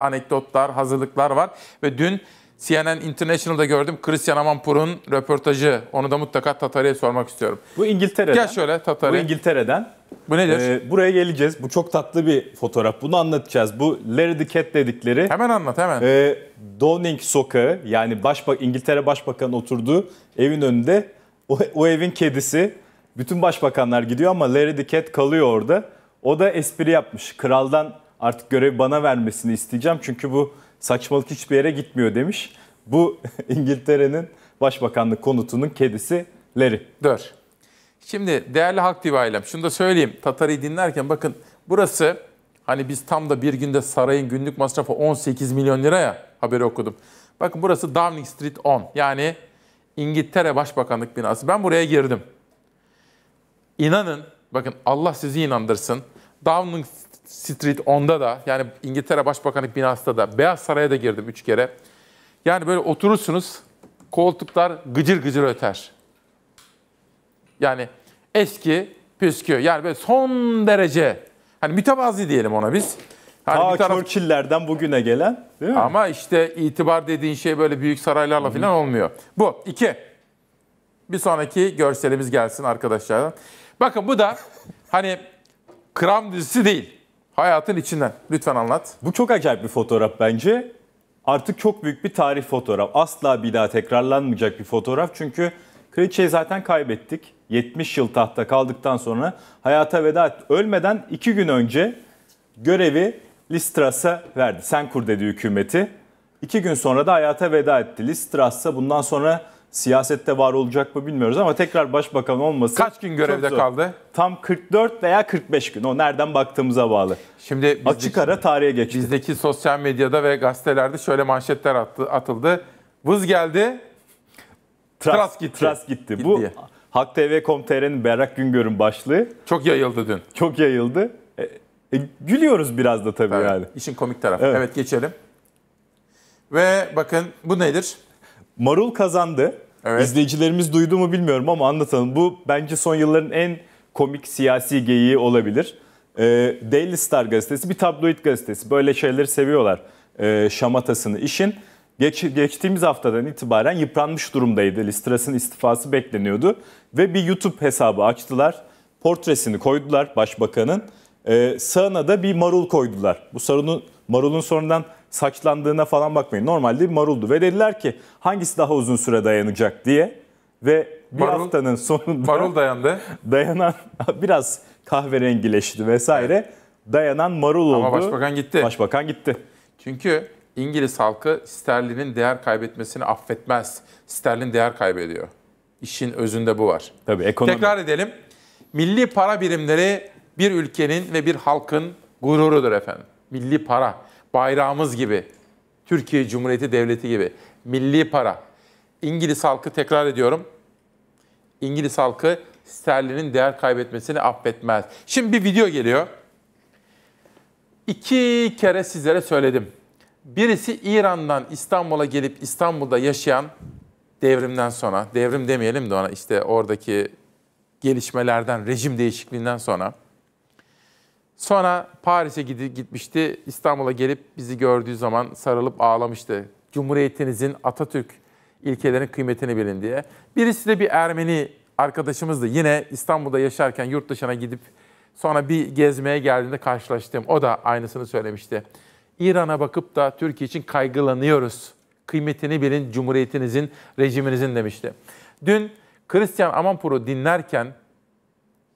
anekdotlar, hazırlıklar var. Ve dün CNN International'da gördüm Christian Amanpour'un röportajı. Onu da mutlaka Tatar'a sormak istiyorum. Bu İngiltere'den. Gel şöyle Tatar'a. Bu İngiltere'den. Bu nedir? Ee, buraya geleceğiz. Bu çok tatlı bir fotoğraf. Bunu anlatacağız. Bu Larry the Cat dedikleri. Hemen anlat hemen. E, Downing Sokağı yani başbak İngiltere Başbakanı oturduğu evin önünde o, o evin kedisi. Bütün başbakanlar gidiyor ama Larry the Cat kalıyor orada. O da espri yapmış. Kraldan artık görev bana vermesini isteyeceğim çünkü bu saçmalık hiçbir yere gitmiyor demiş. Bu İngiltere'nin başbakanlık konutunun kedisi Larry. Dur. Şimdi değerli Halk TV ailem şunu da söyleyeyim. Tatar'ı dinlerken bakın burası hani biz tam da bir günde sarayın günlük masrafı 18 milyon lira ya haberi okudum. Bakın burası Downing Street 10 yani İngiltere Başbakanlık binası. Ben buraya girdim. İnanın bakın Allah sizi inandırsın. Downing Street 10'da da yani İngiltere Başbakanlık binasında da Beyaz Saray'a da girdim 3 kere. Yani böyle oturursunuz koltuklar gıcır gıcır öter. Yani eski püskü yani böyle son derece hani mütevazi diyelim ona biz. Hani Ta bir taraf... Churchill'lerden bugüne gelen değil mi? Ama işte itibar dediğin şey böyle büyük saraylarla falan olmuyor. Bu iki. Bir sonraki görselimiz gelsin arkadaşlar. Bakın bu da hani kram dizisi değil. Hayatın içinden. Lütfen anlat. Bu çok acayip bir fotoğraf bence. Artık çok büyük bir tarih fotoğraf. Asla bir daha tekrarlanmayacak bir fotoğraf. Çünkü Kraliçeyi zaten kaybettik. 70 yıl tahta kaldıktan sonra hayata veda etti. Ölmeden 2 gün önce görevi Listras'a verdi. Sen kur dedi hükümeti. 2 gün sonra da hayata veda etti. Listras bundan sonra Siyasette var olacak mı bilmiyoruz ama tekrar başbakan olması... Kaç gün görevde kaldı? Tam 44 veya 45 gün. O nereden baktığımıza bağlı. Şimdi bizdeki, Açık ara tarihe geçti. Bizdeki sosyal medyada ve gazetelerde şöyle manşetler attı, atıldı. Vız geldi, Tras, gitti. Tras gitti. Bu haktv.com.tr'nin TV.com.tr'nin Berrak Güngör'ün başlığı. Çok yayıldı dün. Çok yayıldı. E, e, gülüyoruz biraz da tabii, tabii yani. İşin komik tarafı. Evet. evet geçelim. Ve bakın bu nedir? Marul kazandı. Evet. İzleyicilerimiz duydu mu bilmiyorum ama anlatalım. Bu bence son yılların en komik siyasi geyiği olabilir. E, Daily Star gazetesi bir tabloid gazetesi. Böyle şeyleri seviyorlar. E, şamatasını işin. Geç, geçtiğimiz haftadan itibaren yıpranmış durumdaydı. Listras'ın istifası bekleniyordu. Ve bir YouTube hesabı açtılar. Portresini koydular başbakanın. Ee, sağına da bir marul koydular. Bu sarının, marulun sonradan saçlandığına falan bakmayın. Normalde bir maruldu. Ve dediler ki hangisi daha uzun süre dayanacak diye. Ve bir marul, haftanın sonunda... Marul dayandı. Dayanan biraz kahverengileşti vesaire. Dayanan marul oldu. Ama başbakan gitti. Başbakan gitti. Çünkü İngiliz halkı sterlinin değer kaybetmesini affetmez. Sterlin değer kaybediyor. İşin özünde bu var. Tabii ekonomi. Tekrar edelim. Milli para birimleri bir ülkenin ve bir halkın gururudur efendim. Milli para bayrağımız gibi, Türkiye Cumhuriyeti Devleti gibi milli para. İngiliz halkı tekrar ediyorum. İngiliz halkı sterlinin değer kaybetmesini affetmez. Şimdi bir video geliyor. İki kere sizlere söyledim. Birisi İran'dan İstanbul'a gelip İstanbul'da yaşayan devrimden sonra, devrim demeyelim de ona işte oradaki gelişmelerden, rejim değişikliğinden sonra Sonra Paris'e gitmişti. İstanbul'a gelip bizi gördüğü zaman sarılıp ağlamıştı. Cumhuriyetinizin Atatürk ilkelerinin kıymetini bilin diye. Birisi de bir Ermeni arkadaşımızdı. Yine İstanbul'da yaşarken yurt dışına gidip sonra bir gezmeye geldiğinde karşılaştım. O da aynısını söylemişti. İran'a bakıp da Türkiye için kaygılanıyoruz. Kıymetini bilin cumhuriyetinizin, rejiminizin demişti. Dün Christian Amanpour'u dinlerken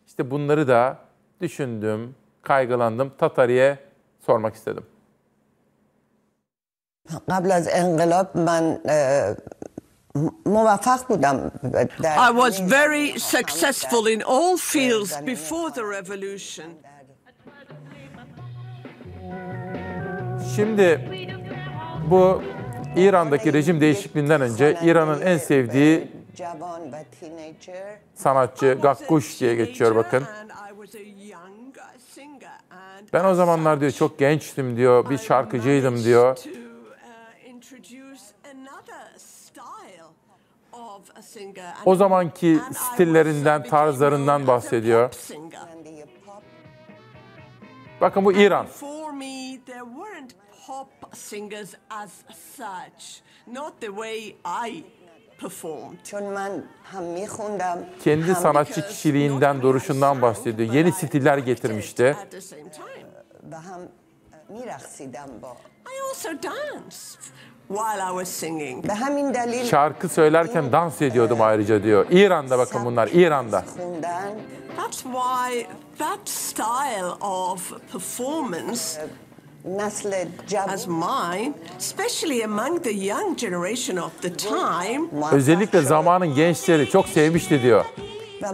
işte bunları da düşündüm, kaygılandım. Tatari'ye sormak istedim. قبل از انقلاب من موفق بودم I was very successful in all fields before the revolution. Şimdi bu İran'daki rejim değişikliğinden önce İran'ın en sevdiği Cavan ve teenager. Sanatçı Gakkuş diye geçiyor bakın. Ben o zamanlar diyor çok gençtim diyor, bir şarkıcıydım diyor. Uh, o zamanki uh, stillerinden, tarzlarından bahsediyor. Bakın bu İran. pop singers as such, not the way I kendi sanatçı kişiliğinden, duruşundan bahsediyor. Yeni stiller getirmişti. Şarkı söylerken dans ediyordum ayrıca diyor. İran'da bakın bunlar, İran'da. That's why that style of performance نسل as mine, especially among the young generation of the time. Özellikle zamanın gençleri çok sevmişti diyor. E,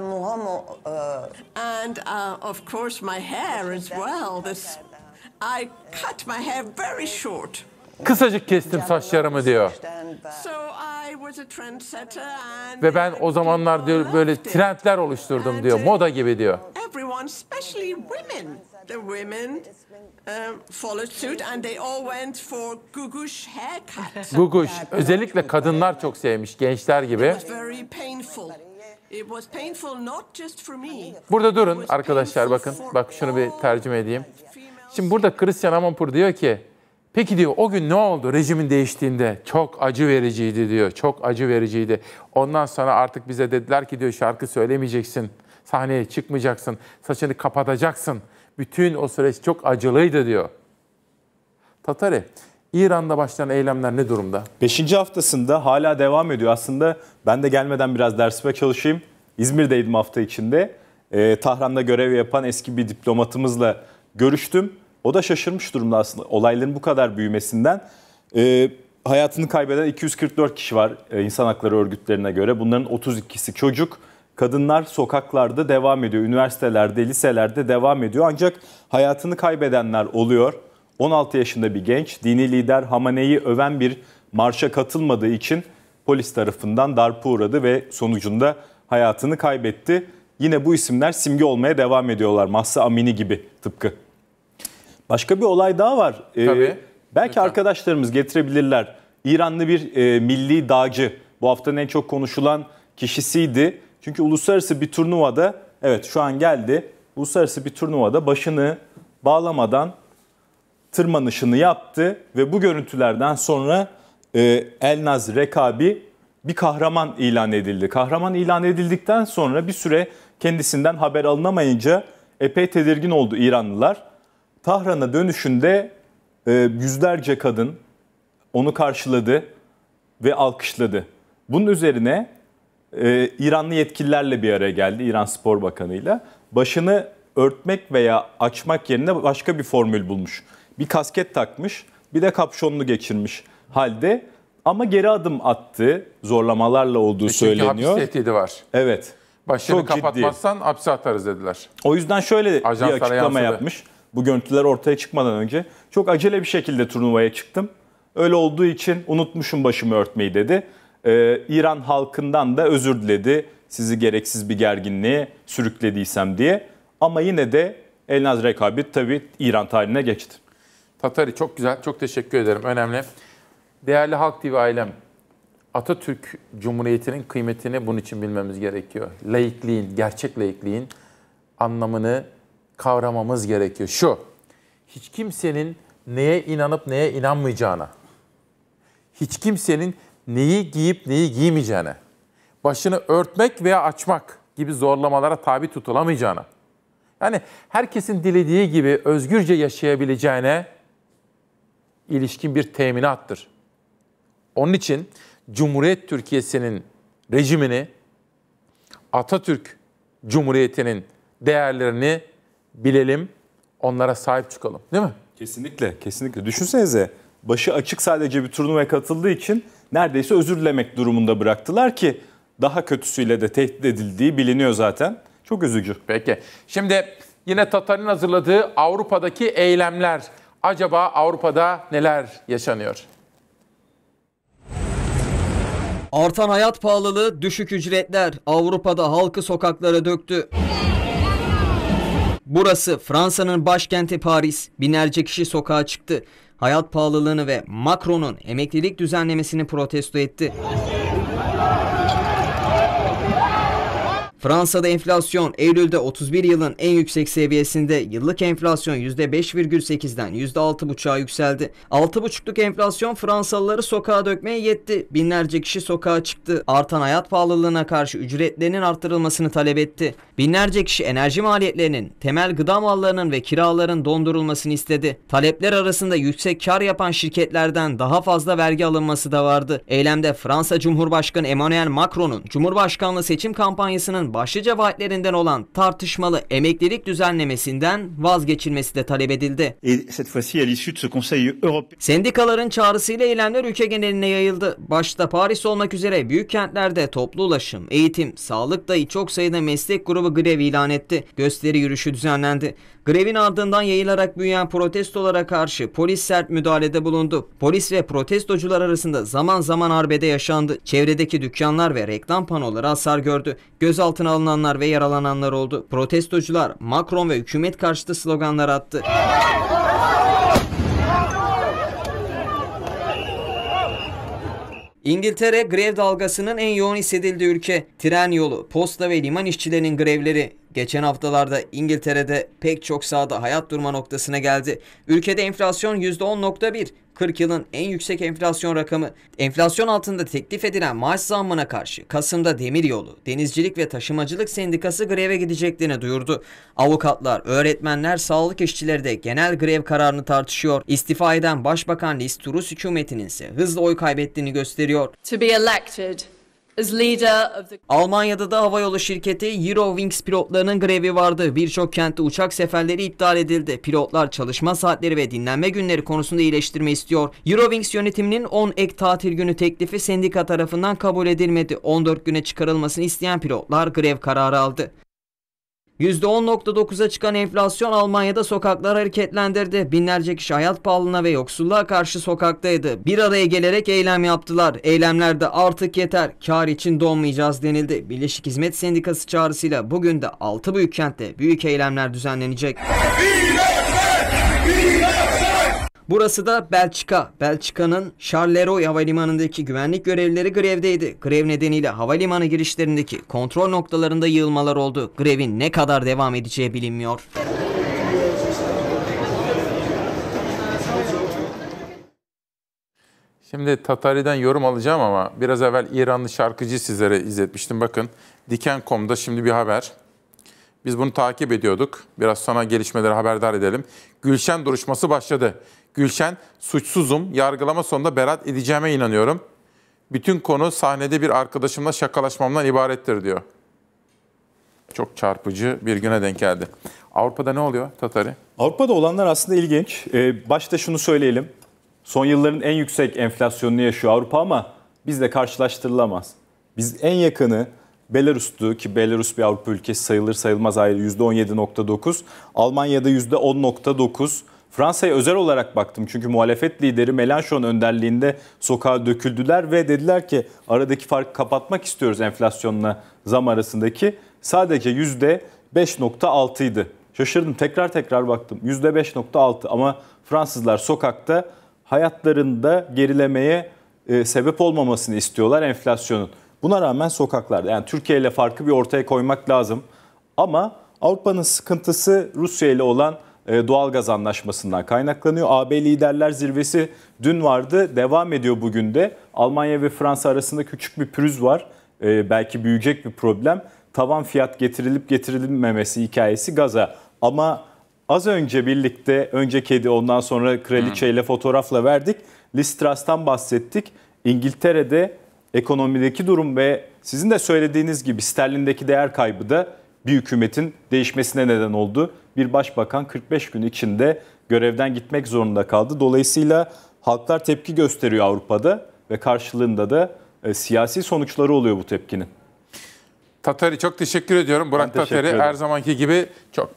and uh, of course my hair as well. This, I cut my hair very short. Kısacık kestim saçlarımı diyor. Ve ben o zamanlar diyor böyle trendler oluşturdum diyor. Uh, moda gibi diyor. Everyone, especially women. The women Um, followed suit and they all went for gugush haircut. Guguş. Özellikle kadınlar çok sevmiş gençler gibi. It was very painful. It was painful not just for me. Burada durun arkadaşlar bakın. Bak şunu bir tercüme edeyim. Şimdi burada Christian Amanpour diyor ki Peki diyor o gün ne oldu rejimin değiştiğinde? Çok acı vericiydi diyor. Çok acı vericiydi. Ondan sonra artık bize dediler ki diyor şarkı söylemeyeceksin. Sahneye çıkmayacaksın. Saçını kapatacaksın. Bütün o süreç çok acılıydı diyor. Tatari, İran'da başlayan eylemler ne durumda? Beşinci haftasında hala devam ediyor. Aslında ben de gelmeden biraz dersime çalışayım. İzmir'deydim hafta içinde. Ee, Tahran'da görev yapan eski bir diplomatımızla görüştüm. O da şaşırmış durumda aslında olayların bu kadar büyümesinden. Ee, hayatını kaybeden 244 kişi var e, insan hakları örgütlerine göre. Bunların 32'si çocuk kadınlar sokaklarda devam ediyor. Üniversitelerde, liselerde devam ediyor. Ancak hayatını kaybedenler oluyor. 16 yaşında bir genç dini lider Hamane'yi öven bir marşa katılmadığı için polis tarafından darpa uğradı ve sonucunda hayatını kaybetti. Yine bu isimler simge olmaya devam ediyorlar. Mahsa Amini gibi tıpkı. Başka bir olay daha var. Ee, Tabii. Ee, belki Lütfen. arkadaşlarımız getirebilirler. İranlı bir e, milli dağcı bu haftanın en çok konuşulan kişisiydi. Çünkü uluslararası bir turnuvada evet şu an geldi. Uluslararası bir turnuvada başını bağlamadan tırmanışını yaptı ve bu görüntülerden sonra e, Elnaz Rekabi bir kahraman ilan edildi. Kahraman ilan edildikten sonra bir süre kendisinden haber alınamayınca epey tedirgin oldu İranlılar. Tahran'a dönüşünde e, yüzlerce kadın onu karşıladı ve alkışladı. Bunun üzerine e, İranlı yetkililerle bir araya geldi, İran Spor Bakanı'yla. Başını örtmek veya açmak yerine başka bir formül bulmuş. Bir kasket takmış, bir de kapşonunu geçirmiş halde ama geri adım attı. Zorlamalarla olduğu Çünkü e söyleniyor. Çünkü hapis tehdidi var. Evet. Başını Çok kapatmazsan ciddi. hapse atarız dediler. O yüzden şöyle Ajanslara bir açıklama yansıdı. yapmış. Bu görüntüler ortaya çıkmadan önce. Çok acele bir şekilde turnuvaya çıktım. Öyle olduğu için unutmuşum başımı örtmeyi dedi. Ee, İran halkından da özür diledi. Sizi gereksiz bir gerginliğe sürüklediysem diye. Ama yine de en az rekabet tabii İran tarihine geçti. Tatari çok güzel. Çok teşekkür ederim. Önemli. Değerli Halk TV ailem, Atatürk Cumhuriyeti'nin kıymetini bunun için bilmemiz gerekiyor. Laikliğin, gerçek laikliğin anlamını kavramamız gerekiyor. Şu, hiç kimsenin neye inanıp neye inanmayacağına, hiç kimsenin neyi giyip neyi giymeyeceğine, başını örtmek veya açmak gibi zorlamalara tabi tutulamayacağına, yani herkesin dilediği gibi özgürce yaşayabileceğine ilişkin bir teminattır. Onun için Cumhuriyet Türkiye'sinin rejimini, Atatürk Cumhuriyeti'nin değerlerini bilelim, onlara sahip çıkalım değil mi? Kesinlikle, kesinlikle. Düşünsenize başı açık sadece bir turnuvaya katıldığı için neredeyse özür dilemek durumunda bıraktılar ki daha kötüsüyle de tehdit edildiği biliniyor zaten. Çok üzücü. Peki. Şimdi yine Tatar'ın hazırladığı Avrupa'daki eylemler. Acaba Avrupa'da neler yaşanıyor? Artan hayat pahalılığı, düşük ücretler Avrupa'da halkı sokaklara döktü. Burası Fransa'nın başkenti Paris. Binlerce kişi sokağa çıktı hayat pahalılığını ve Macron'un emeklilik düzenlemesini protesto etti. Fransa'da enflasyon Eylül'de 31 yılın en yüksek seviyesinde yıllık enflasyon %5,8'den %6,5'a yükseldi. 6,5'luk enflasyon Fransalıları sokağa dökmeye yetti. Binlerce kişi sokağa çıktı. Artan hayat pahalılığına karşı ücretlerinin arttırılmasını talep etti. Binlerce kişi enerji maliyetlerinin, temel gıda mallarının ve kiraların dondurulmasını istedi. Talepler arasında yüksek kar yapan şirketlerden daha fazla vergi alınması da vardı. Eylemde Fransa Cumhurbaşkanı Emmanuel Macron'un Cumhurbaşkanlığı seçim kampanyasının başlıca vaatlerinden olan tartışmalı emeklilik düzenlemesinden vazgeçilmesi de talep edildi. Sendikaların çağrısıyla eylemler ülke geneline yayıldı. Başta Paris olmak üzere büyük kentlerde toplu ulaşım, eğitim, sağlık dahi çok sayıda meslek grubu grev ilan etti. Gösteri yürüyüşü düzenlendi. Grevin ardından yayılarak büyüyen protestolara karşı polis sert müdahalede bulundu. Polis ve protestocular arasında zaman zaman arbede yaşandı. Çevredeki dükkanlar ve reklam panoları hasar gördü. Gözaltı altına alınanlar ve yaralananlar oldu. Protestocular Macron ve hükümet karşıtı sloganlar attı. İngiltere grev dalgasının en yoğun hissedildiği ülke. Tren yolu, posta ve liman işçilerinin grevleri Geçen haftalarda İngiltere'de pek çok sahada hayat durma noktasına geldi. Ülkede enflasyon %10.1, 40 yılın en yüksek enflasyon rakamı. Enflasyon altında teklif edilen maaş zammına karşı Kasım'da Demiryolu, Denizcilik ve Taşımacılık Sendikası greve gideceklerini duyurdu. Avukatlar, öğretmenler, sağlık işçileri de genel grev kararını tartışıyor. İstifa eden Başbakan Liz Truss hükümetinin ise hızla oy kaybettiğini gösteriyor. To be elected Almanya'da da havayolu şirketi Eurowings pilotlarının grevi vardı. Birçok kentte uçak seferleri iptal edildi. Pilotlar çalışma saatleri ve dinlenme günleri konusunda iyileştirme istiyor. Eurowings yönetiminin 10 ek tatil günü teklifi sendika tarafından kabul edilmedi. 14 güne çıkarılmasını isteyen pilotlar grev kararı aldı. %10.9'a çıkan enflasyon Almanya'da sokaklar hareketlendirdi. Binlerce kişi hayat pahalılığına ve yoksulluğa karşı sokaktaydı. Bir araya gelerek eylem yaptılar. Eylemlerde artık yeter, kar için donmayacağız denildi. Birleşik Hizmet Sendikası çağrısıyla bugün de 6 büyük kentte büyük eylemler düzenlenecek. İyi yapma! Burası da Belçika. Belçika'nın Charleroi Havalimanı'ndaki güvenlik görevlileri grevdeydi. Grev nedeniyle havalimanı girişlerindeki kontrol noktalarında yığılmalar oldu. Grevin ne kadar devam edeceği bilinmiyor. Şimdi Tatari'den yorum alacağım ama biraz evvel İranlı şarkıcı sizlere izletmiştim. Bakın Diken.com'da şimdi bir haber. Biz bunu takip ediyorduk. Biraz sonra gelişmeleri haberdar edelim. Gülşen duruşması başladı. Gülşen, suçsuzum, yargılama sonunda berat edeceğime inanıyorum. Bütün konu sahnede bir arkadaşımla şakalaşmamdan ibarettir diyor. Çok çarpıcı bir güne denk geldi. Avrupa'da ne oluyor Tatari? Avrupa'da olanlar aslında ilginç. Ee, başta şunu söyleyelim. Son yılların en yüksek enflasyonunu yaşıyor Avrupa ama bizle karşılaştırılamaz. Biz en yakını Belarus'tu ki Belarus bir Avrupa ülkesi sayılır sayılmaz ayrı %17.9. Almanya'da %10.9. Fransa'ya özel olarak baktım çünkü muhalefet lideri Melanchon önderliğinde sokağa döküldüler ve dediler ki aradaki farkı kapatmak istiyoruz enflasyonla zam arasındaki. Sadece %5.6 idi. Şaşırdım tekrar tekrar baktım %5.6 ama Fransızlar sokakta hayatlarında gerilemeye e, sebep olmamasını istiyorlar enflasyonun. Buna rağmen sokaklarda yani Türkiye ile farkı bir ortaya koymak lazım. Ama Avrupa'nın sıkıntısı Rusya ile olan e, doğal gaz anlaşmasından kaynaklanıyor. AB Liderler Zirvesi dün vardı, devam ediyor bugün de. Almanya ve Fransa arasında küçük bir pürüz var. E, belki büyüyecek bir problem. Tavan fiyat getirilip getirilmemesi hikayesi gaza. Ama az önce birlikte, önce kedi ondan sonra kraliçeyle hmm. fotoğrafla verdik. Listras'tan bahsettik. İngiltere'de ekonomideki durum ve sizin de söylediğiniz gibi sterlindeki değer kaybı da bir hükümetin değişmesine neden oldu. Bir başbakan 45 gün içinde görevden gitmek zorunda kaldı. Dolayısıyla halklar tepki gösteriyor Avrupa'da ve karşılığında da e, siyasi sonuçları oluyor bu tepkinin. Tatari çok teşekkür ediyorum. Burak teşekkür Tatari ederim. her zamanki gibi çok